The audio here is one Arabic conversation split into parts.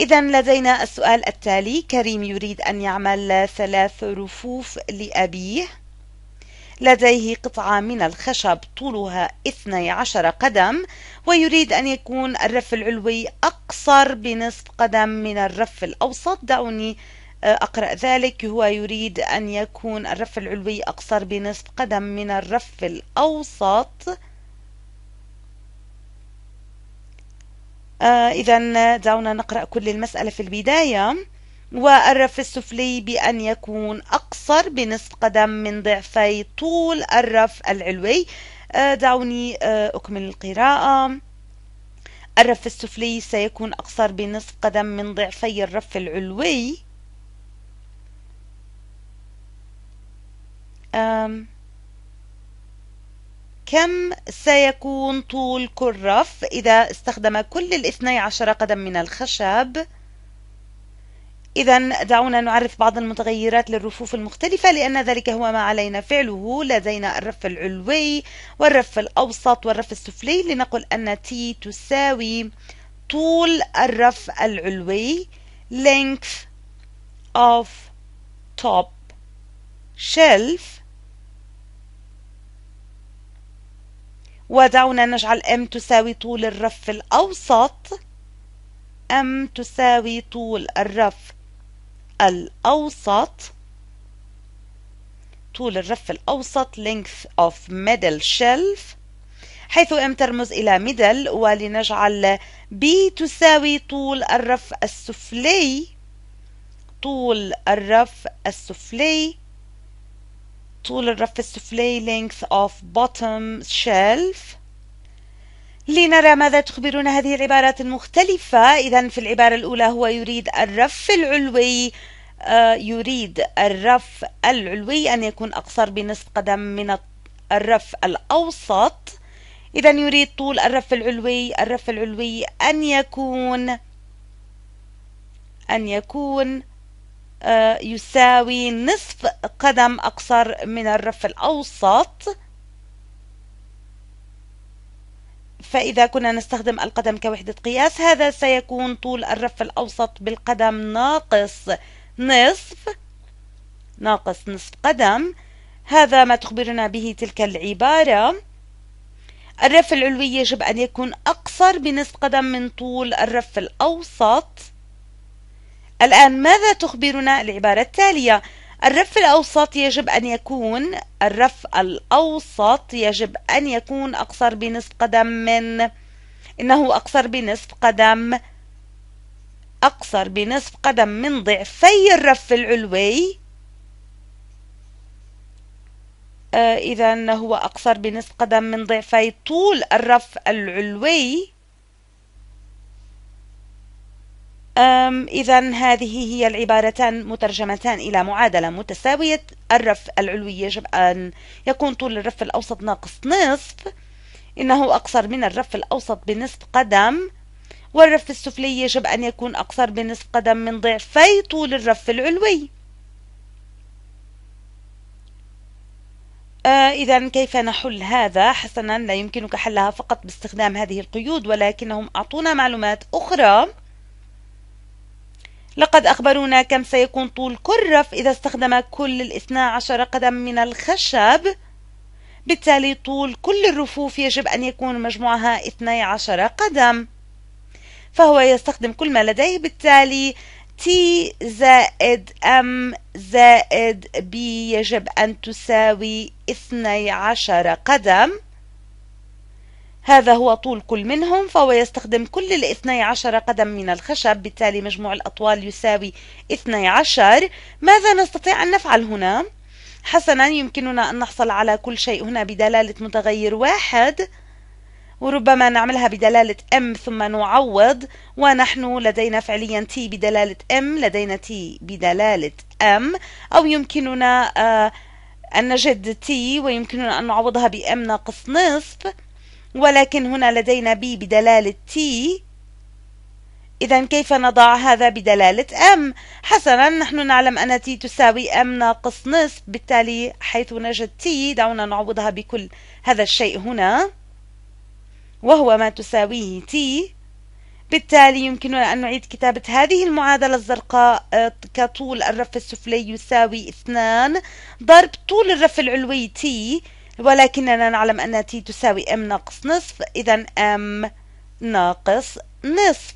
إذا لدينا السؤال التالي كريم يريد أن يعمل ثلاث رفوف لأبيه لديه قطعة من الخشب طولها 12 قدم ويريد أن يكون الرف العلوي أقصر بنصف قدم من الرف الأوسط دعوني آه، أقرأ ذلك هو يريد أن يكون الرف العلوي أقصر بنصف قدم من الرف الأوسط آه، إذا دعونا نقرأ كل المسألة في البداية والرف السفلي بأن يكون أقصر بنصف قدم من ضعفي طول الرف العلوي آه، دعوني آه، أكمل القراءة الرف السفلي سيكون أقصر بنصف قدم من ضعفي الرف العلوي كم سيكون طول كل رف إذا استخدم كل الاثني عشر قدم من الخشب؟ إذا دعونا نعرف بعض المتغيرات للرفوف المختلفة لأن ذلك هو ما علينا فعله لدينا الرف العلوي والرف الأوسط والرف السفلي لنقل أن T تساوي طول الرف العلوي length of top shelf ودعونا نجعل M تساوي طول الرف الأوسط M تساوي طول الرف الأوسط طول الرف الأوسط length of middle shelf حيث M ترمز إلى middle ولنجعل B تساوي طول الرف السفلي طول الرف السفلي طول الرف السفلي length of bottom shelf لنرى ماذا تخبرنا هذه العبارات المختلفة إذا في العبارة الأولى هو يريد الرف العلوي آه، يريد الرف العلوي أن يكون أقصر بنصف قدم من الرف الأوسط إذا يريد طول الرف العلوي الرف العلوي أن يكون أن يكون آه، يساوي نصف قدم أقصر من الرف الأوسط فإذا كنا نستخدم القدم كوحدة قياس هذا سيكون طول الرف الأوسط بالقدم ناقص نصف ناقص نصف قدم هذا ما تخبرنا به تلك العبارة الرف العلوي يجب أن يكون أقصر بنصف قدم من طول الرف الأوسط الآن ماذا تخبرنا العبارة التالية الرف الأوسط يجب أن يكون الرف الأوسط يجب أن يكون أقصر بنصف قدم من إنه أقصر بنصف قدم أقصر بنصف قدم من ضعفي الرف العلوي آه إذا هو أقصر بنصف قدم من ضعفي طول الرف العلوي إذا هذه هي العبارتان مترجمتان إلى معادلة متساوية الرف العلوي يجب أن يكون طول الرف الأوسط ناقص نصف إنه أقصر من الرف الأوسط بنصف قدم والرف السفلي يجب أن يكون أقصر بنصف قدم من ضعفي طول الرف العلوي آه إذا كيف نحل هذا؟ حسنا لا يمكنك حلها فقط باستخدام هذه القيود ولكنهم أعطونا معلومات أخرى لقد أخبرونا كم سيكون طول كرف إذا استخدم كل الاثنى عشر قدم من الخشب بالتالي طول كل الرفوف يجب أن يكون مجموعها 12 قدم فهو يستخدم كل ما لديه بالتالي T زائد M زائد B يجب أن تساوي 12 قدم هذا هو طول كل منهم فهو يستخدم كل الاثني عشر قدم من الخشب بالتالي مجموع الأطوال يساوي اثني عشر ماذا نستطيع أن نفعل هنا؟ حسنا يمكننا أن نحصل على كل شيء هنا بدلالة متغير واحد وربما نعملها بدلالة m ثم نعوض ونحن لدينا فعليا t بدلالة m لدينا t بدلالة m أو يمكننا آه، أن نجد t ويمكننا أن نعوضها ب m ناقص نصف ولكن هنا لدينا B بدلالة T إذا كيف نضع هذا بدلالة M؟ حسنا نحن نعلم أن T تساوي M ناقص نصف بالتالي حيث نجد T دعونا نعوضها بكل هذا الشيء هنا وهو ما تساويه T بالتالي يمكننا أن نعيد كتابة هذه المعادلة الزرقاء آه، كطول الرف السفلي يساوي 2 ضرب طول الرف العلوي T ولكننا نعلم أن تي تساوي m ناقص نصف إذا m ناقص نصف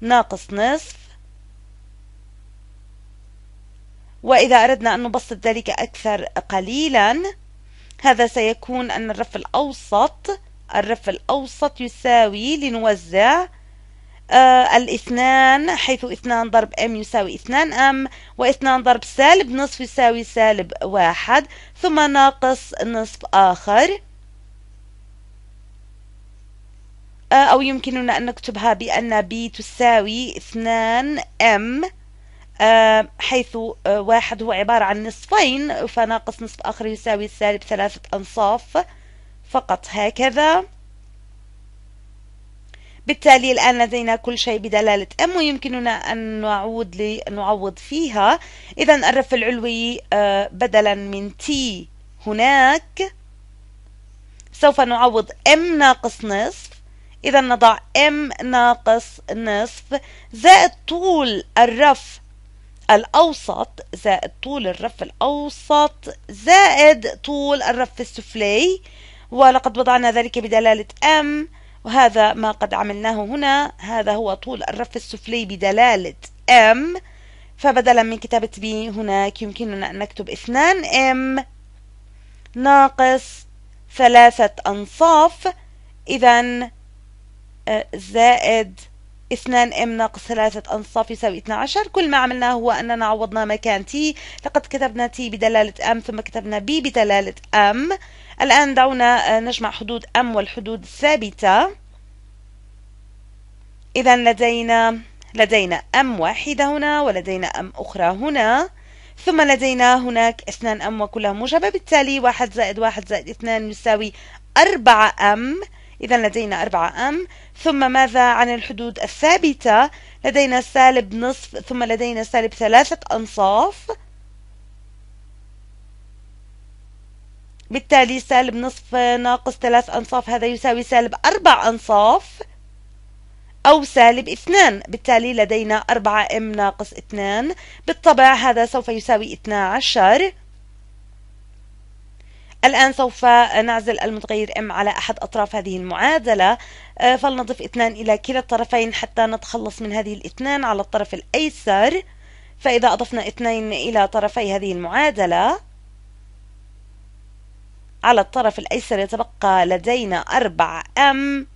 ناقص نصف وإذا أردنا أن نبسط ذلك أكثر قليلا هذا سيكون أن الرف الأوسط الرف الأوسط يساوي لنوزع آه الاثنان حيث اثنان ضرب ام يساوي اثنان ام واثنان ضرب سالب نصف يساوي سالب واحد ثم ناقص نصف آخر آه أو يمكننا أن نكتبها بأن ب تساوي اثنان ام آه حيث آه واحد هو عبارة عن نصفين فناقص نصف آخر يساوي سالب ثلاثة أنصاف فقط هكذا بالتالي الآن لدينا كل شيء بدلالة M ويمكننا أن نعود لنعوض فيها إذا الرف العلوي آه، بدلا من T هناك سوف نعوض M ناقص نصف إذا نضع M ناقص نصف زائد طول الرف الأوسط زائد طول الرف الأوسط زائد طول الرف السفلي ولقد وضعنا ذلك بدلالة M وهذا ما قد عملناه هنا هذا هو طول الرف السفلي بدلالة M فبدلا من كتابة B هناك يمكننا أن نكتب 2 M ناقص ثلاثة أنصاف إذا آه، زائد 2 ام ناقص ثلاثة انصاف يساوي 12 كل ما عملناه هو اننا عوضنا مكان تي لقد كتبنا تي بدلالة ام ثم كتبنا بي بدلالة ام الآن دعونا آه، نجمع حدود أم والحدود الثابتة إذا لدينا لدينا أم واحدة هنا ولدينا أم أخرى هنا ثم لدينا هناك اثنان أم وكلها موجبة بالتالي واحد زائد واحد زائد اثنان يساوي أربعة أم إذا لدينا أربعة أم ثم ماذا عن الحدود الثابتة لدينا سالب نصف ثم لدينا سالب ثلاثة أنصاف بالتالي سالب نصف ناقص ثلاث أنصاف هذا يساوي سالب أربع أنصاف أو سالب اثنان بالتالي لدينا أربعة ام ناقص اثنان بالطبع هذا سوف يساوي اثنا عشر الآن سوف نعزل المتغير إم على أحد أطراف هذه المعادلة آه، فلنضف اثنان إلى كلا الطرفين حتى نتخلص من هذه الاثنان على الطرف الأيسر فإذا أضفنا اثنين إلى طرفي هذه المعادلة على الطرف الأيسر يتبقى لدينا 4 أم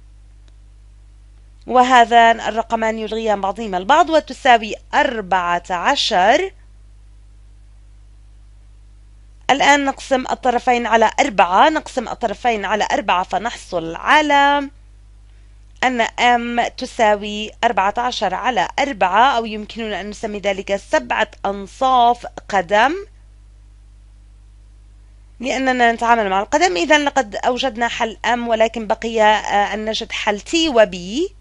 وهذان الرقمان يلغيان بعضهما البعض وتساوي 14 الآن نقسم الطرفين على أربعة نقسم الطرفين على أربعة فنحصل على أن M تساوي 14 على 4 أو يمكننا أن نسمي ذلك سبعة أنصاف قدم لأننا نتعامل مع القدم إذا لقد أوجدنا حل أم ولكن بقي آه، أن نجد حل تي وبي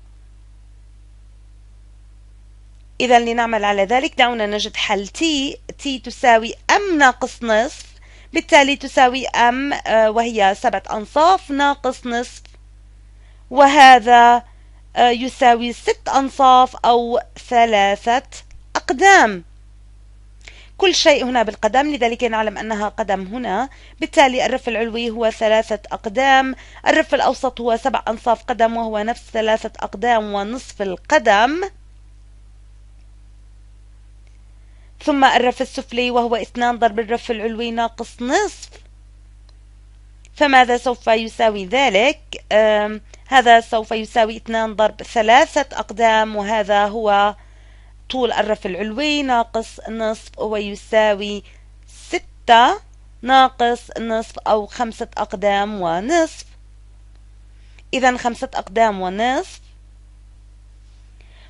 إذا لنعمل على ذلك دعونا نجد حل تي تي تساوي أم ناقص نصف بالتالي تساوي أم آه، وهي سبعة أنصاف ناقص نصف وهذا آه، يساوي ست أنصاف أو ثلاثة أقدام كل شيء هنا بالقدم لذلك نعلم أنها قدم هنا بالتالي الرف العلوي هو ثلاثة أقدام الرف الأوسط هو سبع أنصاف قدم وهو نفس ثلاثة أقدام ونصف القدم ثم الرف السفلي وهو اثنان ضرب الرف العلوي ناقص نصف فماذا سوف يساوي ذلك؟ آه هذا سوف يساوي اثنان ضرب ثلاثة أقدام وهذا هو طول الرف العلوي ناقص نصف ويساوي ستة ناقص نصف أو خمسة أقدام ونصف إذا خمسة أقدام ونصف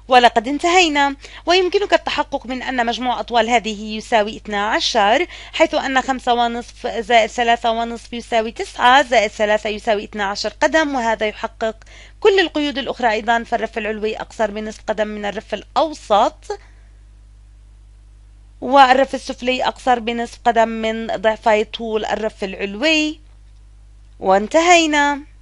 ولقد انتهينا ويمكنك التحقق من أن مجموع أطوال هذه يساوي 12 حيث أن 5.5 زائد 3.5 يساوي 9 زائد 3 يساوي 12 قدم وهذا يحقق كل القيود الأخرى أيضا فالرف العلوي أقصر بنصف قدم من الرف الأوسط والرف السفلي أقصر بنصف قدم من ضعفي طول الرف العلوي وانتهينا